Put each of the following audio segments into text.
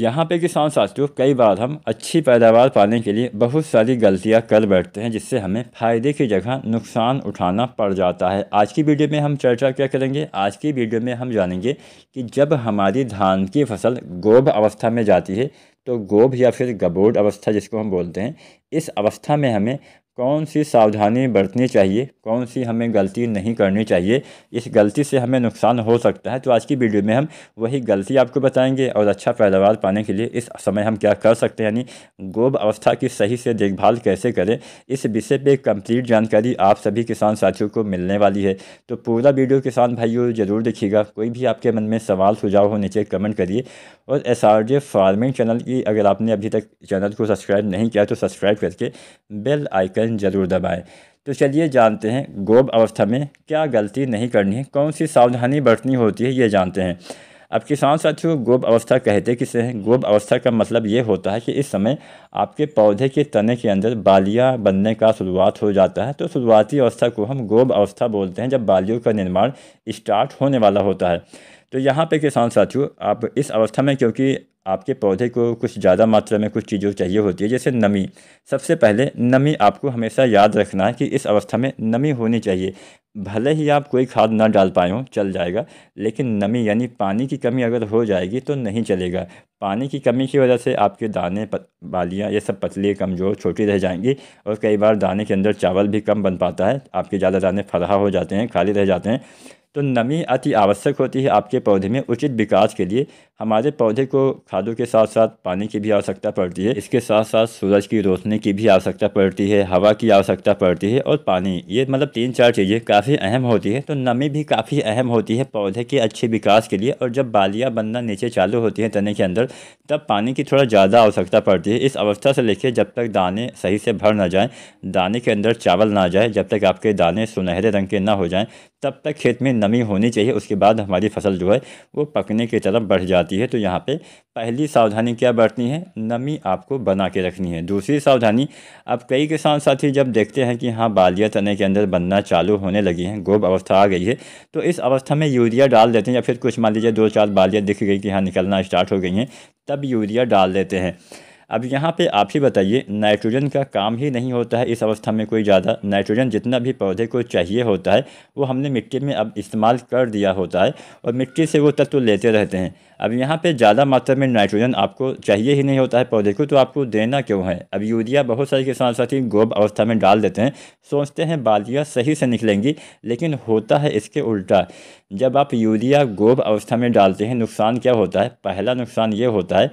यहाँ पे किसान साथियों कई बार हम अच्छी पैदावार पाने के लिए बहुत सारी गलतियाँ कर बैठते हैं जिससे हमें फ़ायदे की जगह नुकसान उठाना पड़ जाता है आज की वीडियो में हम चर्चा क्या करेंगे आज की वीडियो में हम जानेंगे कि जब हमारी धान की फसल गोभ अवस्था में जाती है तो गोभ या फिर गबोड अवस्था जिसको हम बोलते हैं इस अवस्था में हमें कौन सी सावधानी बरतनी चाहिए कौन सी हमें गलती नहीं करनी चाहिए इस गलती से हमें नुकसान हो सकता है तो आज की वीडियो में हम वही गलती आपको बताएंगे और अच्छा पैदावार पाने के लिए इस समय हम क्या कर सकते हैं यानी गोब अवस्था की सही से देखभाल कैसे करें इस विषय पे कंप्लीट जानकारी आप सभी किसान साथियों को मिलने वाली है तो पूरा वीडियो किसान भाइयों ज़रूर देखिएगा कोई भी आपके मन में सवाल सुझाव हो नीचे कमेंट करिए और एस फार्मिंग चैनल की अगर आपने अभी तक चैनल को सब्सक्राइब नहीं किया तो सब्सक्राइब करके बेल आइकन आइकन ज़रूर दबाएं तो चलिए जानते हैं गोब अवस्था में क्या गलती नहीं करनी है कौन सी सावधानी बरतनी होती है ये जानते हैं अब किसान साथियों गोब अवस्था कहते किसे हैं गोब अवस्था का मतलब ये होता है कि इस समय आपके पौधे के तने के अंदर बालियाँ बनने का शुरुआत हो जाता है तो शुरुआती अवस्था को हम गोब अवस्था बोलते हैं जब बालियों का निर्माण स्टार्ट होने वाला होता है तो यहाँ पे किसान साथियों आप इस अवस्था में क्योंकि आपके पौधे को कुछ ज़्यादा मात्रा में कुछ चीज़ों चाहिए होती है जैसे नमी सबसे पहले नमी आपको हमेशा याद रखना है कि इस अवस्था में नमी होनी चाहिए भले ही आप कोई खाद ना डाल पाए हो चल जाएगा लेकिन नमी यानी पानी की कमी अगर हो जाएगी तो नहीं चलेगा पानी की कमी की वजह से आपके दाने पत, बालियाँ ये सब पतली कमज़ोर छोटी रह जाएंगी और कई बार दाने के अंदर चावल भी कम बन पाता है आपके ज़्यादा दाने फरहा हो जाते हैं खाली रह जाते हैं तो नमी अति आवश्यक होती है आपके पौधे में उचित विकास के लिए हमारे पौधे को खादों के साथ साथ पानी की भी आवश्यकता पड़ती है इसके साथ साथ सूरज की रोशनी की भी आवश्यकता पड़ती है हवा की आवश्यकता पड़ती है और पानी ये मतलब तीन चार चीज़ें काफ़ी अहम होती है तो नमी भी काफ़ी अहम होती है पौधे के अच्छे विकास के लिए और जब बालियाँ बनना नीचे चालू होती हैं तने के अंदर तब पानी की थोड़ा ज़्यादा आवश्यकता पड़ती है इस अवस्था से लेकर जब तक दाने सही से भर ना जाएँ दाने के अंदर चावल ना जाए जब तक आपके दाने सुनहरे रंग के ना हो जाएँ तब तक खेत में नमी होनी चाहिए उसके बाद हमारी फसल जो है वो पकने की तरफ बढ़ जाती है तो यहाँ पे पहली सावधानी क्या बरतनी है नमी आपको बना के रखनी है दूसरी सावधानी अब कई किसान साथी जब देखते हैं कि हाँ बालिया तने के अंदर बनना चालू होने लगी हैं गोब अवस्था आ गई है तो इस अवस्था में यूरिया डाल देते हैं या फिर कुछ मान लीजिए दो चार बालियाँ दिख गई कि हाँ निकलना स्टार्ट हो गई हैं तब यूरिया डाल देते हैं अब यहाँ पे आप ही बताइए नाइट्रोजन का काम ही नहीं होता है इस अवस्था में कोई ज़्यादा नाइट्रोजन जितना भी पौधे को चाहिए होता है वो हमने मिट्टी में अब इस्तेमाल कर दिया होता है और मिट्टी से वो तत्व लेते रहते हैं अब यहाँ पे ज़्यादा मात्रा में नाइट्रोजन आपको चाहिए ही नहीं होता है पौधे को तो आपको देना क्यों है अब यूरिया बहुत सारे के साथ साथ ही गोब अवस्था में डाल देते हैं सोचते हैं बालियाँ सही से निकलेंगी लेकिन होता है इसके उल्टा जब आप यूरिया गोब अवस्था में डालते हैं नुकसान क्या होता है पहला नुकसान ये होता है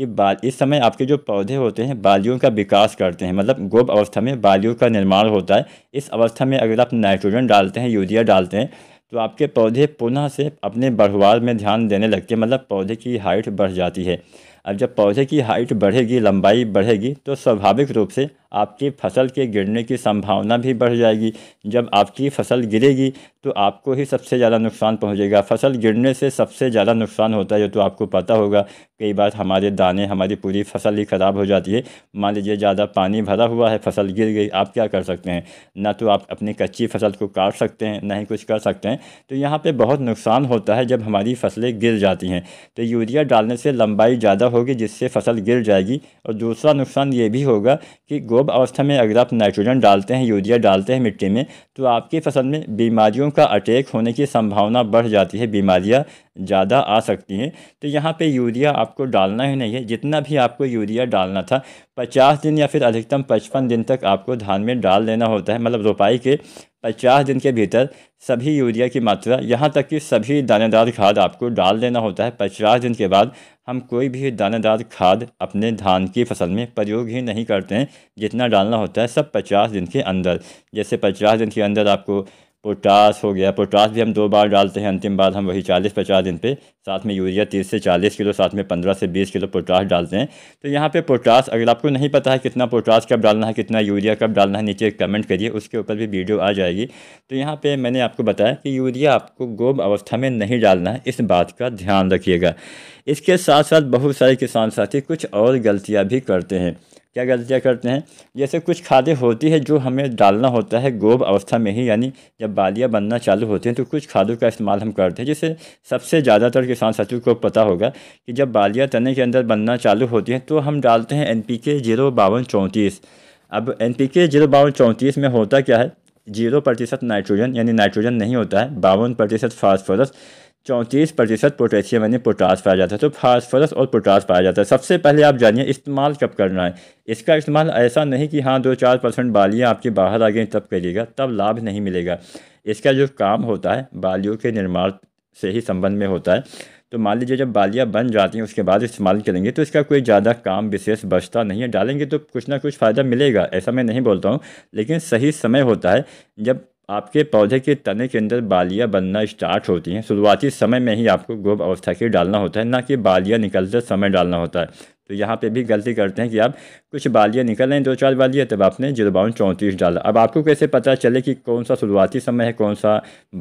कि बाल इस समय आपके जो पौधे होते हैं बालियों का विकास करते हैं मतलब गोब अवस्था में बालियों का निर्माण होता है इस अवस्था में अगर आप नाइट्रोजन डालते हैं यूरिया डालते हैं तो आपके पौधे पुनः से अपने बढ़वार में ध्यान देने लगते हैं मतलब पौधे की हाइट बढ़ जाती है अब जब पौधे की हाइट बढ़ेगी लंबाई बढ़ेगी तो स्वाभाविक रूप से आपकी फ़सल के गिरने की संभावना भी बढ़ जाएगी जब आपकी फ़सल गिरेगी तो आपको ही सबसे ज़्यादा नुकसान पहुंचेगा फ़सल गिरने से सबसे ज़्यादा नुकसान होता है जो तो आपको पता होगा कई बार हमारे दाने हमारी पूरी फसल ही ख़राब हो जाती है मान लीजिए ज़्यादा पानी भरा हुआ है फसल गिर गई आप क्या कर सकते हैं ना तो आप अपनी कच्ची फसल को काट सकते हैं ना ही कुछ कर सकते हैं तो यहाँ पर बहुत नुकसान होता है जब हमारी फसलें गिर जाती हैं तो यूरिया डालने से लंबाई ज़्यादा होगी जिससे फसल गिर जाएगी और दूसरा नुकसान ये भी होगा कि गो एरोब अवस्था में अगर आप नाइट्रोजन डालते हैं यूरिया डालते हैं मिट्टी में तो आपकी फसल में बीमारियों का अटैक होने की संभावना बढ़ जाती है बीमारियाँ ज़्यादा आ सकती हैं तो यहाँ पे यूरिया आपको डालना ही नहीं है जितना भी आपको यूरिया डालना था पचास दिन या फिर अधिकतम पचपन दिन तक आपको धान में डाल देना होता है मतलब रोपाई के पचास दिन के भीतर सभी यूरिया की मात्रा यहाँ तक कि सभी दानेदार खाद आपको डाल देना होता है पचास दिन के बाद हम कोई भी दानेदार खाद अपने धान की फसल में प्रयोग ही नहीं करते हैं जितना डालना होता है सब पचास दिन के अंदर जैसे पचास दिन के अंदर आपको पोटास हो गया पोटास भी हम दो बार डालते हैं अंतिम बार हम वही चालीस पचास दिन पे साथ में यूरिया तीस से चालीस किलो साथ में पंद्रह से बीस किलो पोटास डालते हैं तो यहाँ पे पोटास अगर आपको नहीं पता है कितना पोटास कब डालना है कितना यूरिया कब डालना है नीचे कमेंट करिए उसके ऊपर भी वीडियो आ जाएगी तो यहाँ पर मैंने आपको बताया कि यूरिया आपको गोब अवस्था में नहीं डालना है इस बात का ध्यान रखिएगा इसके साथ साथ बहुत सारे किसान साथी कुछ और गलतियाँ भी करते हैं क्या गलतियाँ करते हैं जैसे कुछ खादें होती है जो हमें डालना होता है गोब अवस्था में ही यानी जब बालियाँ बनना चालू होती हैं तो कुछ खादों का इस्तेमाल हम करते हैं जैसे सबसे ज़्यादातर किसान साथियों को पता होगा कि जब बालियाँ तने के अंदर बनना चालू होती हैं तो हम डालते हैं एन पी के जीरो बावन चौंतीस अब एन पी के जीरो बावन चौंतीस में होता क्या है जीरो प्रतिशत नाइट्रोजन यानी नाइट्रोजन नहीं होता है बावन प्रतिशत फास्फोरस चौंतीस प्रतिशत पोटेशियम यानी पोटास पाया जाता है तो फास्फोरस और पोटास पाया जाता है सबसे पहले आप जानिए इस्तेमाल कब करना है इसका इस्तेमाल ऐसा नहीं कि हाँ दो चार परसेंट बालियाँ आपकी बाहर आ गई तब करिएगा तब लाभ नहीं मिलेगा इसका जो काम होता है बालियों के निर्माण से ही संबंध में होता है तो मान लीजिए जब बालियाँ बन जाती हैं उसके बाद इस्तेमाल करेंगे तो इसका कोई ज़्यादा काम विशेष बचता नहीं है डालेंगे तो कुछ ना कुछ फ़ायदा मिलेगा ऐसा मैं नहीं बोलता हूँ लेकिन सही समय होता है जब आपके पौधे के तने के अंदर बालियाँ बनना स्टार्ट होती हैं शुरुआती समय में ही आपको गोब अवस्था के डालना होता है ना कि बालियाँ निकलते समय डालना होता है तो यहाँ पे भी गलती करते हैं कि आप कुछ बालियाँ निकल रहे हैं दो चार बालियाँ तब आपने जीरो बावन चौंतीस डाला अब आपको कैसे पता चले कि कौन सा शुरुआती समय है कौन सा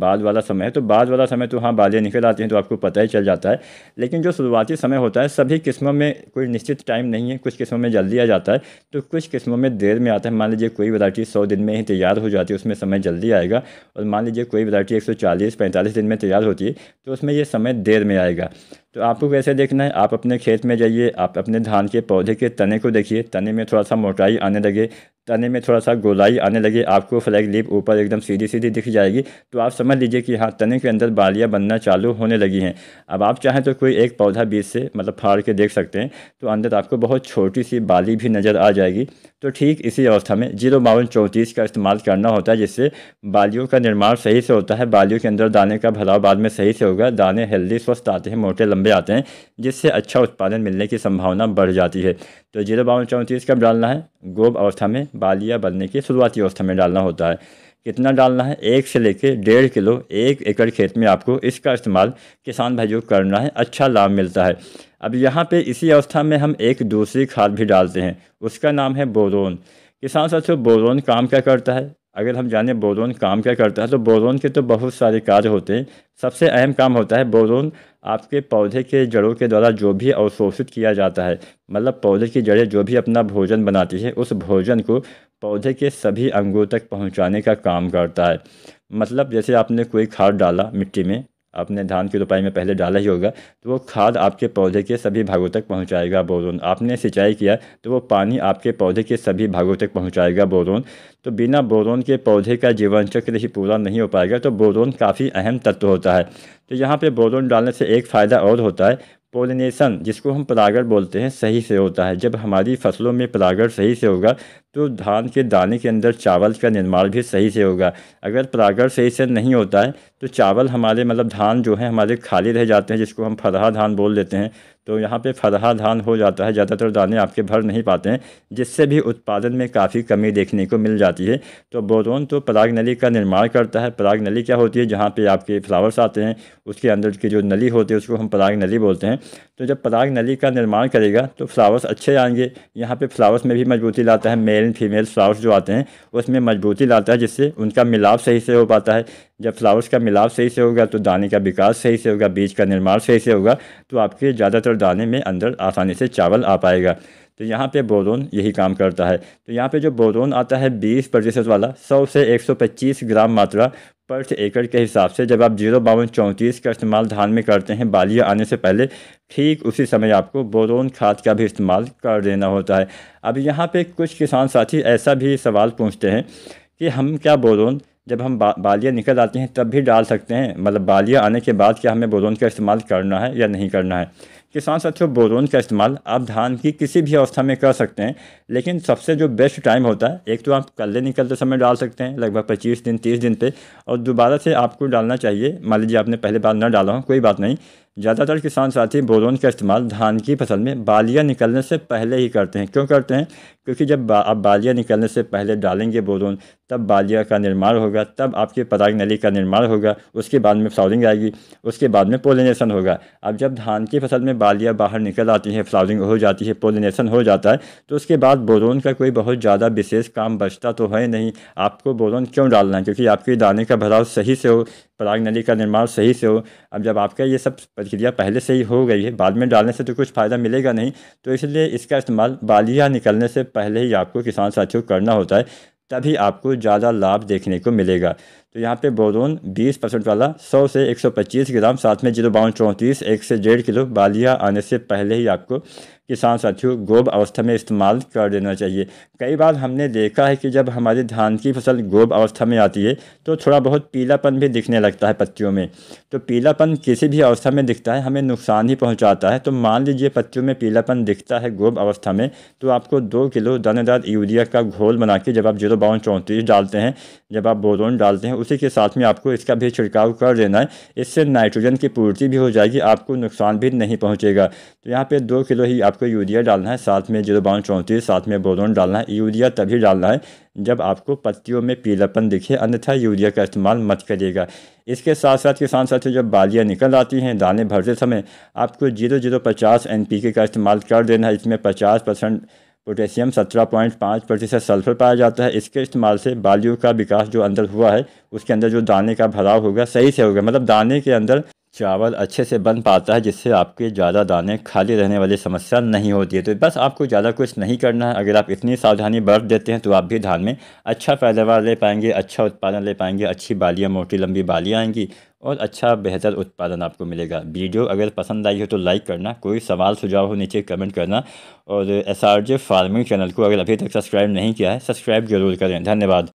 बाद वाला समय है तो बाद वाला समय तो हाँ बालियाँ निकल आती हैं तो आपको पता ही चल जाता है लेकिन जो शुरुआती समय होता है सभी किस्मों में कोई निश्चित टाइम नहीं है कुछ किस्मों में जल्दी आ जाता है तो कुछ किस्मों में देर में आता है मान लीजिए कोई वरायटी सौ दिन में ही तैयार हो जाती है उसमें समय जल्दी आएगा और मान लीजिए कोई वरायटी एक सौ चालीस पैंतालीस दिन में तैयार होती है तो उसमें यह समय देर में आएगा तो आपको कैसे देखना है आप अपने खेत में जाइए आप अपने धान के पौधे के तने को देखिए तने में थोड़ा सा मोटाई आने लगे तने में थोड़ा सा गोलाई आने लगे आपको फ्लैग लीप ऊपर एकदम सीधी सीधी दिख जाएगी तो आप समझ लीजिए कि हाँ तने के अंदर बालियाँ बनना चालू होने लगी हैं अब आप चाहें तो कोई एक पौधा बीच से मतलब फाड़ के देख सकते हैं तो अंदर आपको बहुत छोटी सी बाली भी नज़र आ जाएगी तो ठीक इसी अवस्था में जीरो बावन चौंतीस का इस्तेमाल करना होता है जिससे बालियों का निर्माण सही से होता है बालियों के अंदर दाने का भलाव बाद में सही से होगा दाने हेल्दी स्वस्थ आते हैं मोटे लंबे आते हैं जिससे अच्छा उत्पादन मिलने की संभावना बढ़ जाती है तो जीरो बावन चौंतीस कब डालना है गोब अवस्था में बालिया बनने की शुरुआती अवस्था में डालना होता है कितना डालना है एक से लेकर डेढ़ किलो एक एकड़ खेत में आपको इसका इस्तेमाल किसान भाइयों को करना है अच्छा लाभ मिलता है अब यहाँ पे इसी अवस्था में हम एक दूसरी खाद भी डालते हैं उसका नाम है बोरोन किसान साथियों बोरोन काम क्या करता है अगर हम जाने बोरोन काम क्या करता है तो बोरोन के तो बहुत सारे कार्य होते हैं सबसे अहम काम होता है बोरोन आपके पौधे के जड़ों के द्वारा जो भी अवशोषित किया जाता है मतलब पौधे की जड़ें जो भी अपना भोजन बनाती है उस भोजन को पौधे के सभी अंगों तक पहुंचाने का काम करता है मतलब जैसे आपने कोई खाद डाला मिट्टी में आपने धान की रोपाई में पहले डाला ही होगा तो वो खाद आपके पौधे के सभी भागों तक पहुंचाएगा बोरोन आपने सिंचाई किया तो वो पानी आपके पौधे के सभी भागों तक पहुंचाएगा बोरोन तो बिना बोरोन के पौधे का जीवन चक्र ही पूरा नहीं हो पाएगा तो बोरोन काफ़ी अहम तत्व होता है तो यहाँ पे बोरोन डालने से एक फ़ायदा और होता है पोलिनेशन जिसको हम परागण बोलते हैं सही से होता है जब हमारी फसलों में परागण सही से होगा तो धान के दाने के अंदर चावल का निर्माण भी सही से होगा अगर परागण सही से नहीं होता है तो चावल हमारे मतलब धान जो है हमारे खाली रह जाते हैं जिसको हम फरहा धान बोल देते हैं तो यहाँ पे फरहा धान हो जाता है ज़्यादातर दाने आपके भर नहीं पाते हैं जिससे भी उत्पादन में काफ़ी कमी देखने को मिल जाती है तो बोरोन तो पराग नली का निर्माण करता है पराग नली क्या होती है जहाँ पे आपके फ्लावर्स आते हैं उसके अंदर की जो नली होती है उसको हम पराग नली बोलते हैं तो जब पराग नली का निर्माण करेगा तो फ्लावर्स अच्छे आएंगे यहाँ पर फ्लावर्स में भी मजबूती लाता है मेल फीमेल फ्लावर्स जो आते हैं उसमें मजबूती लाता है जिससे उनका मिलाप सही से हो पाता है जब फ्लावर्स का मिलाप सही से होगा तो दाने का विकास सही से होगा बीज का निर्माण सही से होगा तो आपके ज़्यादातर दाने में अंदर आसानी से चावल आ पाएगा तो यहाँ पे बोरोन यही काम करता है तो यहाँ पे जो बोरोन आता है 20 प्रतिशत वाला 100 से 125 ग्राम मात्रा पर एकड़ के हिसाब से जब आप जीरो बावन चौंतीस का इस्तेमाल धान में करते हैं बालियाँ आने से पहले ठीक उसी समय आपको बोरोन खाद का भी इस्तेमाल कर देना होता है अब यहाँ पर कुछ किसान साथी ऐसा भी सवाल पूछते हैं कि हम क्या बोरोन जब हम बा, बालियाँ निकल आती हैं तब भी डाल सकते हैं मतलब बालियाँ आने के बाद क्या हमें बोरोन का इस्तेमाल करना है या नहीं करना है किसान साथियों बोरोन का इस्तेमाल आप धान की किसी भी अवस्था में कर सकते हैं लेकिन सबसे जो बेस्ट टाइम होता है एक तो आप कल्ले निकलते समय डाल सकते हैं लगभग पच्चीस दिन तीस दिन पे और दोबारा से आपको डालना चाहिए मान लीजिए आपने पहले बार ना डाला हो कोई बात नहीं ज़्यादातर किसान साथी बोरोन का इस्तेमाल धान की फसल में बालियाँ निकलने से पहले ही करते हैं क्यों करते हैं क्योंकि जब बा, आप बालियाँ निकलने से पहले डालेंगे बोरोन तब बालिया का निर्माण होगा तब आपकी पराग नली का निर्माण होगा उसके बाद में फ्लावरिंग आएगी उसके बाद में पोलिनेशन होगा अब जब धान की फसल में बालियाँ बाहर निकल आती हैं फ्लावरिंग हो जाती है पोलिनेशन हो जाता है तो उसके बाद बोरोन का कोई बहुत ज़्यादा विशेष काम बचता तो है नहीं आपको बोरोन क्यों डालना है क्योंकि आपके दाने का भराव सही से हो पराग नली का निर्माण सही से हो अब जब आपका ये सब प्रक्रिया पहले से ही हो गई है बाद में डालने से तो कुछ फ़ायदा मिलेगा नहीं तो इसलिए इसका इस्तेमाल बालियाँ निकलने से पहले ही आपको किसान साथियों करना होता है तभी आपको ज़्यादा लाभ देखने को मिलेगा तो यहाँ पे बोरोन 20 परसेंट वाला 100 से 125 ग्राम साथ में जीरो बावन चौंतीस एक से डेढ़ किलो बालिया आने से पहले ही आपको किसान साथियों गोब अवस्था में इस्तेमाल कर देना चाहिए कई बार हमने देखा है कि जब हमारी धान की फसल गोब अवस्था में आती है तो थोड़ा बहुत पीलापन भी दिखने लगता है पत्तियों में तो पीलापन किसी भी अवस्था में दिखता है हमें नुकसान ही पहुंचाता है तो मान लीजिए पत्तियों में पीलापन दिखता है गोब अवस्था में तो आपको दो किलो दानेदार यूरिया का घोल बना के जब आप जीरो बावन चौंतीस डालते हैं जब आप बोरोन डालते हैं उसी के साथ में आपको इसका भी छिड़काव कर देना है इससे नाइट्रोजन की पूर्ति भी हो जाएगी आपको नुकसान भी नहीं पहुँचेगा तो यहाँ पर दो किलो ही आप आपको यूरिया डालना है साथ में जीरो बावन चौंतीस साथ में बोरोन डालना है यूरिया तभी डालना है जब आपको पत्तियों में पीलापन दिखे अन्यथा यूरिया का इस्तेमाल मत करिएगा इसके साथ साथ किसान साथियों जब बालियाँ निकल आती हैं दाने भरते समय आपको जीरो जीरो पचास एन का इस्तेमाल कर देना है इसमें पचास परसेंट पोटेशियम सत्रह पॉइंट पाँच प्रतिशत सल्फर पाया जाता है इसके इस्तेमाल से बालियों का विकास जो अंदर हुआ है उसके अंदर जो दाने का भराव होगा सही से होगा मतलब दाने के अंदर चावल अच्छे से बन पाता है जिससे आपके ज़्यादा दाने खाली रहने वाली समस्या नहीं होती है तो बस आपको ज़्यादा कुछ नहीं करना है अगर आप इतनी सावधानी बरत देते हैं तो आप भी धान में अच्छा पैदावार ले पाएंगे अच्छा उत्पादन ले पाएंगे अच्छी बालियाँ मोटी लंबी बालियाँ आएंगी और अच्छा बेहतर उत्पादन आपको मिलेगा वीडियो अगर पसंद आई हो तो लाइक करना कोई सवाल सुझाव हो नीचे कमेंट करना और एस फार्मिंग चैनल को अगर अभी तक सब्सक्राइब नहीं किया है सब्सक्राइब जरूर करें धन्यवाद